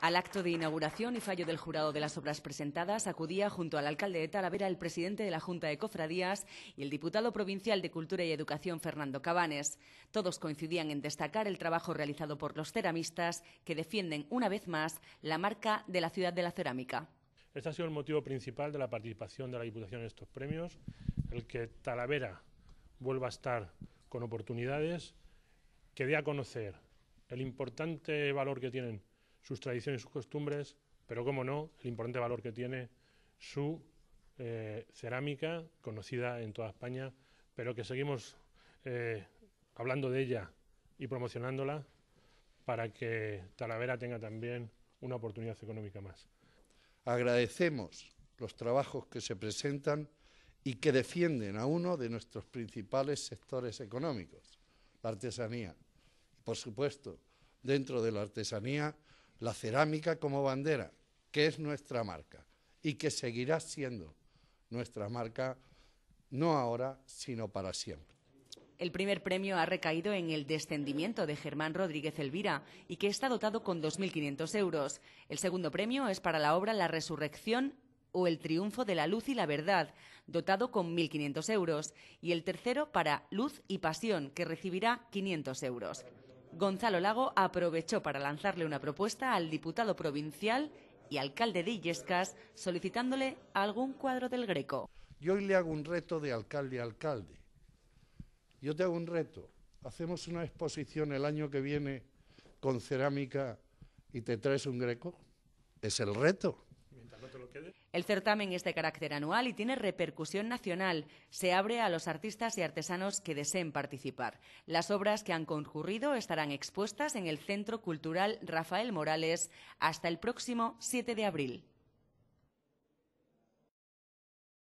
Al acto de inauguración y fallo del jurado de las obras presentadas acudía junto al alcalde de Talavera el presidente de la Junta de Cofradías y el diputado provincial de Cultura y Educación Fernando Cabanes. Todos coincidían en destacar el trabajo realizado por los ceramistas que defienden una vez más la marca de la ciudad de la cerámica. Este ha sido el motivo principal de la participación de la Diputación en estos premios, el que Talavera vuelva a estar con oportunidades, que dé a conocer el importante valor que tienen sus tradiciones, y sus costumbres, pero como no, el importante valor que tiene su eh, cerámica, conocida en toda España, pero que seguimos eh, hablando de ella y promocionándola para que Talavera tenga también una oportunidad económica más. Agradecemos los trabajos que se presentan y que defienden a uno de nuestros principales sectores económicos, la artesanía. por supuesto, dentro de la artesanía, la cerámica como bandera, que es nuestra marca y que seguirá siendo nuestra marca, no ahora, sino para siempre. El primer premio ha recaído en el descendimiento de Germán Rodríguez Elvira y que está dotado con 2.500 euros. El segundo premio es para la obra La Resurrección o El Triunfo de la Luz y la Verdad, dotado con 1.500 euros. Y el tercero para Luz y Pasión, que recibirá 500 euros. Gonzalo Lago aprovechó para lanzarle una propuesta al diputado provincial y alcalde de Illescas solicitándole algún cuadro del Greco. Yo hoy le hago un reto de alcalde a alcalde. Yo te hago un reto. Hacemos una exposición el año que viene con cerámica y te traes un Greco. Es el reto. El certamen es de carácter anual y tiene repercusión nacional. Se abre a los artistas y artesanos que deseen participar. Las obras que han concurrido estarán expuestas en el Centro Cultural Rafael Morales hasta el próximo 7 de abril.